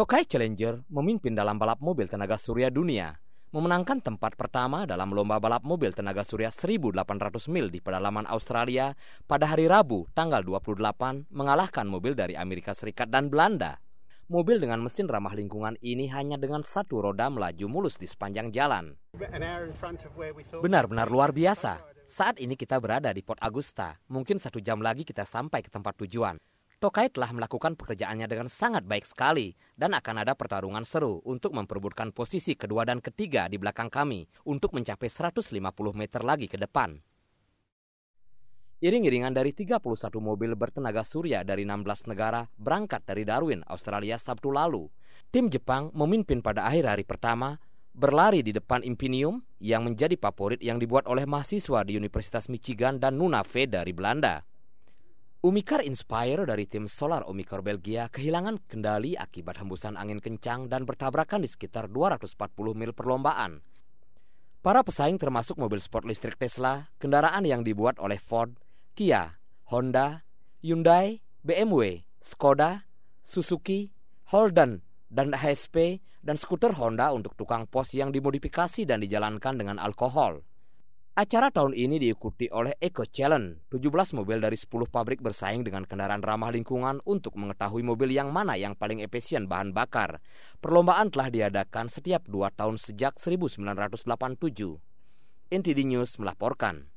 Tokai Challenger memimpin dalam balap mobil tenaga surya dunia, memenangkan tempat pertama dalam lomba balap mobil tenaga surya 1800 mil di pedalaman Australia pada hari Rabu tanggal 28 mengalahkan mobil dari Amerika Serikat dan Belanda. Mobil dengan mesin ramah lingkungan ini hanya dengan satu roda melaju mulus di sepanjang jalan. Benar-benar luar biasa. Saat ini kita berada di Port Augusta. Mungkin satu jam lagi kita sampai ke tempat tujuan. Tokai telah melakukan pekerjaannya dengan sangat baik sekali dan akan ada pertarungan seru untuk memperebutkan posisi kedua dan ketiga di belakang kami untuk mencapai 150 meter lagi ke depan. Iring-iringan dari 31 mobil bertenaga surya dari 16 negara berangkat dari Darwin, Australia Sabtu lalu. Tim Jepang memimpin pada akhir hari pertama, berlari di depan Impinium yang menjadi favorit yang dibuat oleh mahasiswa di Universitas Michigan dan Nuna V dari Belanda. Umicar Inspire dari tim Solar Umicar Belgia kehilangan kendali akibat hembusan angin kencang dan bertabrakan di sekitar 240 mil perlombaan. Para pesaing termasuk mobil sport listrik Tesla, kendaraan yang dibuat oleh Ford, Kia, Honda, Hyundai, BMW, Skoda, Suzuki, Holden, dan HSP, dan skuter Honda untuk tukang pos yang dimodifikasi dan dijalankan dengan alkohol. Acara tahun ini diikuti oleh Eco Challenge. 17 mobil dari 10 pabrik bersaing dengan kendaraan ramah lingkungan untuk mengetahui mobil yang mana yang paling efisien bahan bakar. Perlombaan telah diadakan setiap dua tahun sejak 1987. NTD News melaporkan.